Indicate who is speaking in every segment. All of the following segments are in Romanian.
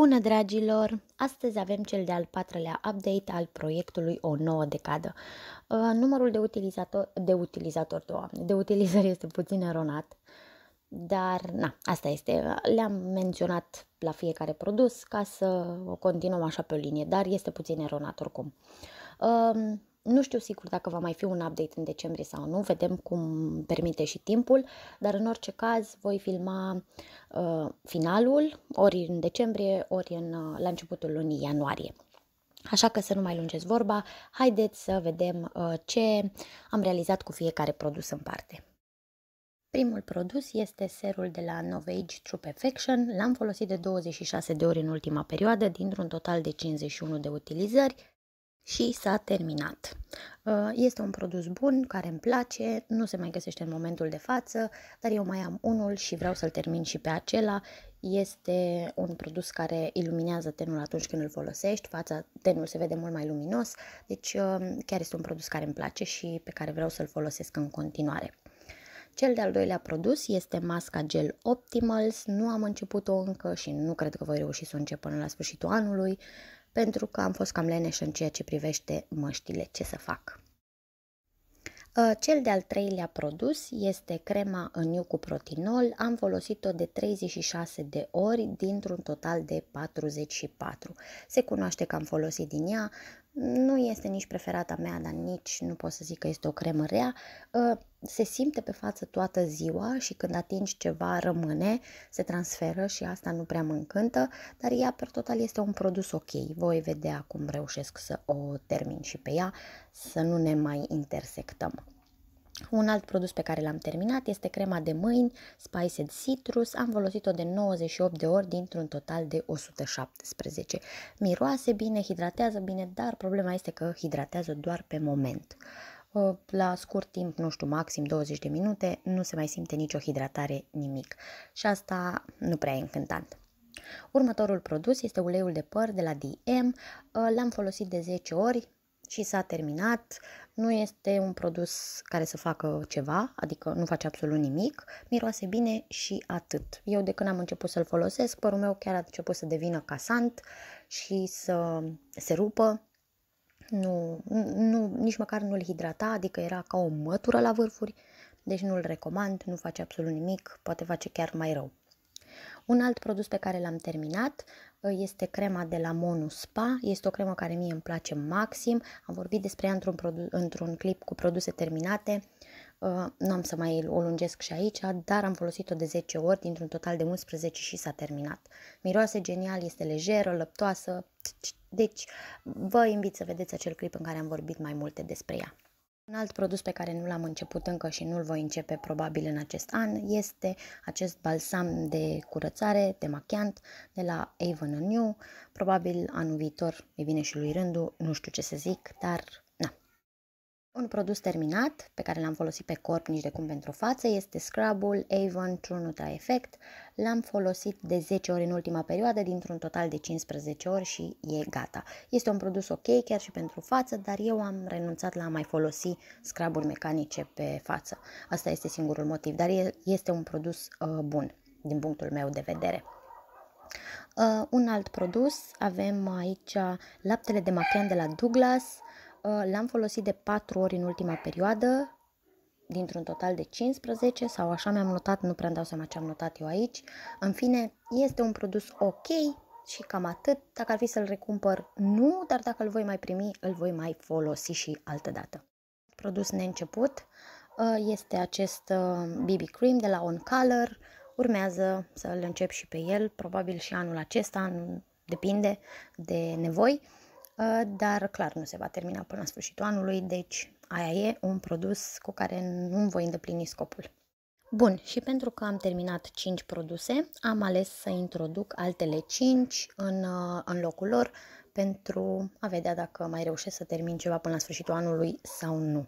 Speaker 1: Bună dragilor! Astăzi avem cel de-al patrulea update al proiectului O nouă decadă. Uh, numărul de utilizator, de utilizator, doamne, de utilizări este puțin eronat, dar na, asta este. Le-am menționat la fiecare produs ca să o continuăm așa pe o linie, dar este puțin eronat oricum. Uh, nu știu sigur dacă va mai fi un update în decembrie sau nu, vedem cum permite și timpul, dar în orice caz voi filma uh, finalul ori în decembrie, ori în, uh, la începutul lunii ianuarie. Așa că să nu mai lungesc vorba, haideți să vedem uh, ce am realizat cu fiecare produs în parte. Primul produs este serul de la Novage True Perfection. L-am folosit de 26 de ori în ultima perioadă, dintr-un total de 51 de utilizări. Și s-a terminat. Uh, este un produs bun, care îmi place, nu se mai găsește în momentul de față, dar eu mai am unul și vreau să-l termin și pe acela. Este un produs care iluminează tenul atunci când îl folosești, fața tenul se vede mult mai luminos, deci uh, chiar este un produs care îmi place și pe care vreau să-l folosesc în continuare. Cel de-al doilea produs este masca gel Optimals. Nu am început-o încă și nu cred că voi reuși să o încep până la sfârșitul anului, pentru că am fost cam leneș în ceea ce privește măștile. Ce să fac? Uh, cel de-al treilea produs este crema în cu protinol. Am folosit-o de 36 de ori dintr-un total de 44. Se cunoaște că am folosit din ea nu este nici preferata mea, dar nici nu pot să zic că este o cremă rea. Ă, se simte pe față toată ziua și când atingi ceva rămâne, se transferă și asta nu prea mă încântă, dar ea per total este un produs ok. Voi vedea cum reușesc să o termin și pe ea, să nu ne mai intersectăm. Un alt produs pe care l-am terminat este crema de mâini Spiced Citrus. Am folosit-o de 98 de ori dintr-un total de 117. Miroase bine, hidratează bine, dar problema este că hidratează doar pe moment. Uh, la scurt timp, nu știu, maxim 20 de minute, nu se mai simte nicio hidratare, nimic. Și asta nu prea e încântant. Următorul produs este uleiul de păr de la DM. Uh, l-am folosit de 10 ori, și s-a terminat. Nu este un produs care să facă ceva, adică nu face absolut nimic, miroase bine și atât. Eu de când am început să-l folosesc, părul meu chiar a început să devină casant și să se rupă, nu, nu, nici măcar nu-l hidrata, adică era ca o mătură la vârfuri, deci nu-l recomand, nu face absolut nimic, poate face chiar mai rău. Un alt produs pe care l-am terminat este crema de la Monu Spa, este o cremă care mie îmi place maxim, am vorbit despre ea într-un, într clip cu produse terminate, uh, nu am să mai o lungesc și aici, dar am folosit-o de 10 ori dintr-un total de 11 și s-a terminat. Miroase genial, este lejeră, lăptoasă, deci vă invit să vedeți acel clip în care am vorbit mai multe despre ea. Un alt produs pe care nu l-am început încă și nu-l voi începe probabil în acest an este acest balsam de curățare, de machiant, de la Avon New. Probabil anul viitor îi vine și lui rândul, nu știu ce să zic, dar produs terminat pe care l-am folosit pe corp, nici de cum pentru față, este scrubul Avon True Nutra Effect. L-am folosit de 10 ori în ultima perioadă, dintr-un total de 15 ori și e gata. Este un produs ok chiar și pentru față, dar eu am renunțat la a mai folosi scruburi mecanice pe față. Asta este singurul motiv, dar este un produs uh, bun din punctul meu de vedere. Uh, un alt produs, avem aici laptele de machian de la Douglas, uh, Uh, l-am folosit de 4 ori în ultima perioadă, dintr-un total de 15 sau așa mi-am notat, nu prea dau seama ce am notat eu aici. În fine, este un produs ok și cam atât. Dacă ar fi să-l recumpăr, nu, dar dacă îl voi mai primi, îl voi mai folosi și altă dată. Produs neînceput uh, este acest BB uh, Cream de la On Color. Urmează să l încep și pe el, probabil și anul acesta, depinde de nevoi. Uh, dar clar nu se va termina până la sfârșitul anului, deci aia e un produs cu care nu voi îndeplini scopul. Bun, și pentru că am terminat 5 produse, am ales să introduc altele 5 în, uh, în locul lor pentru a vedea dacă mai reușesc să termin ceva până la sfârșitul anului sau nu.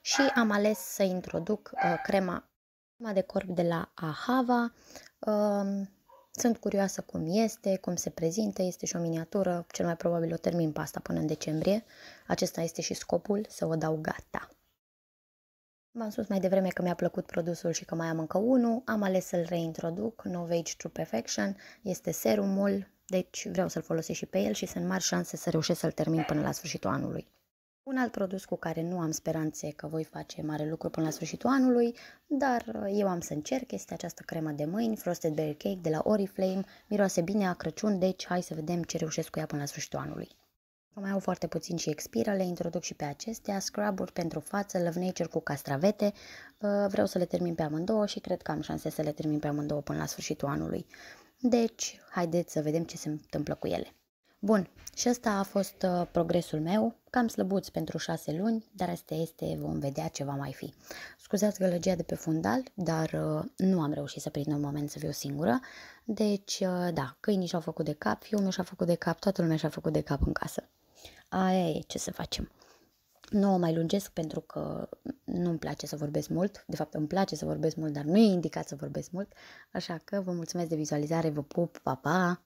Speaker 1: Și am ales să introduc uh, crema de corp de la Ahava, uh, sunt curioasă cum este, cum se prezintă, este și o miniatură, cel mai probabil o termin pe asta până în decembrie. Acesta este și scopul, să o dau gata. V-am spus mai devreme că mi-a plăcut produsul și că mai am încă unul, am ales să-l reintroduc, Novage True Perfection, este serumul, deci vreau să-l folosesc și pe el și sunt mari șanse să reușesc să-l termin până la sfârșitul anului. Un alt produs cu care nu am speranțe că voi face mare lucru până la sfârșitul anului, dar eu am să încerc, este această cremă de mâini, Frosted Berry Cake de la Oriflame, miroase bine a Crăciun, deci hai să vedem ce reușesc cu ea până la sfârșitul anului. Mai au foarte puțin și expiră, le introduc și pe acestea, scrub-uri pentru față, Love Nature cu castravete, uh, vreau să le termin pe amândouă și cred că am șanse să le termin pe amândouă până la sfârșitul anului. Deci, haideți să vedem ce se întâmplă cu ele. Bun, și ăsta a fost uh, progresul meu Cam slăbuți pentru șase luni, dar asta este, vom vedea ce va mai fi. Scuzați gălăgia de pe fundal, dar uh, nu am reușit să prind un moment să fiu singură. Deci, uh, da, câinii și-au făcut de cap, fiul meu și-a făcut de cap, toată lumea și-a făcut de cap în casă. Aia e, ce să facem. Nu o mai lungesc pentru că nu-mi place să vorbesc mult. De fapt, îmi place să vorbesc mult, dar nu e indicat să vorbesc mult. Așa că vă mulțumesc de vizualizare, vă pup, pa, pa!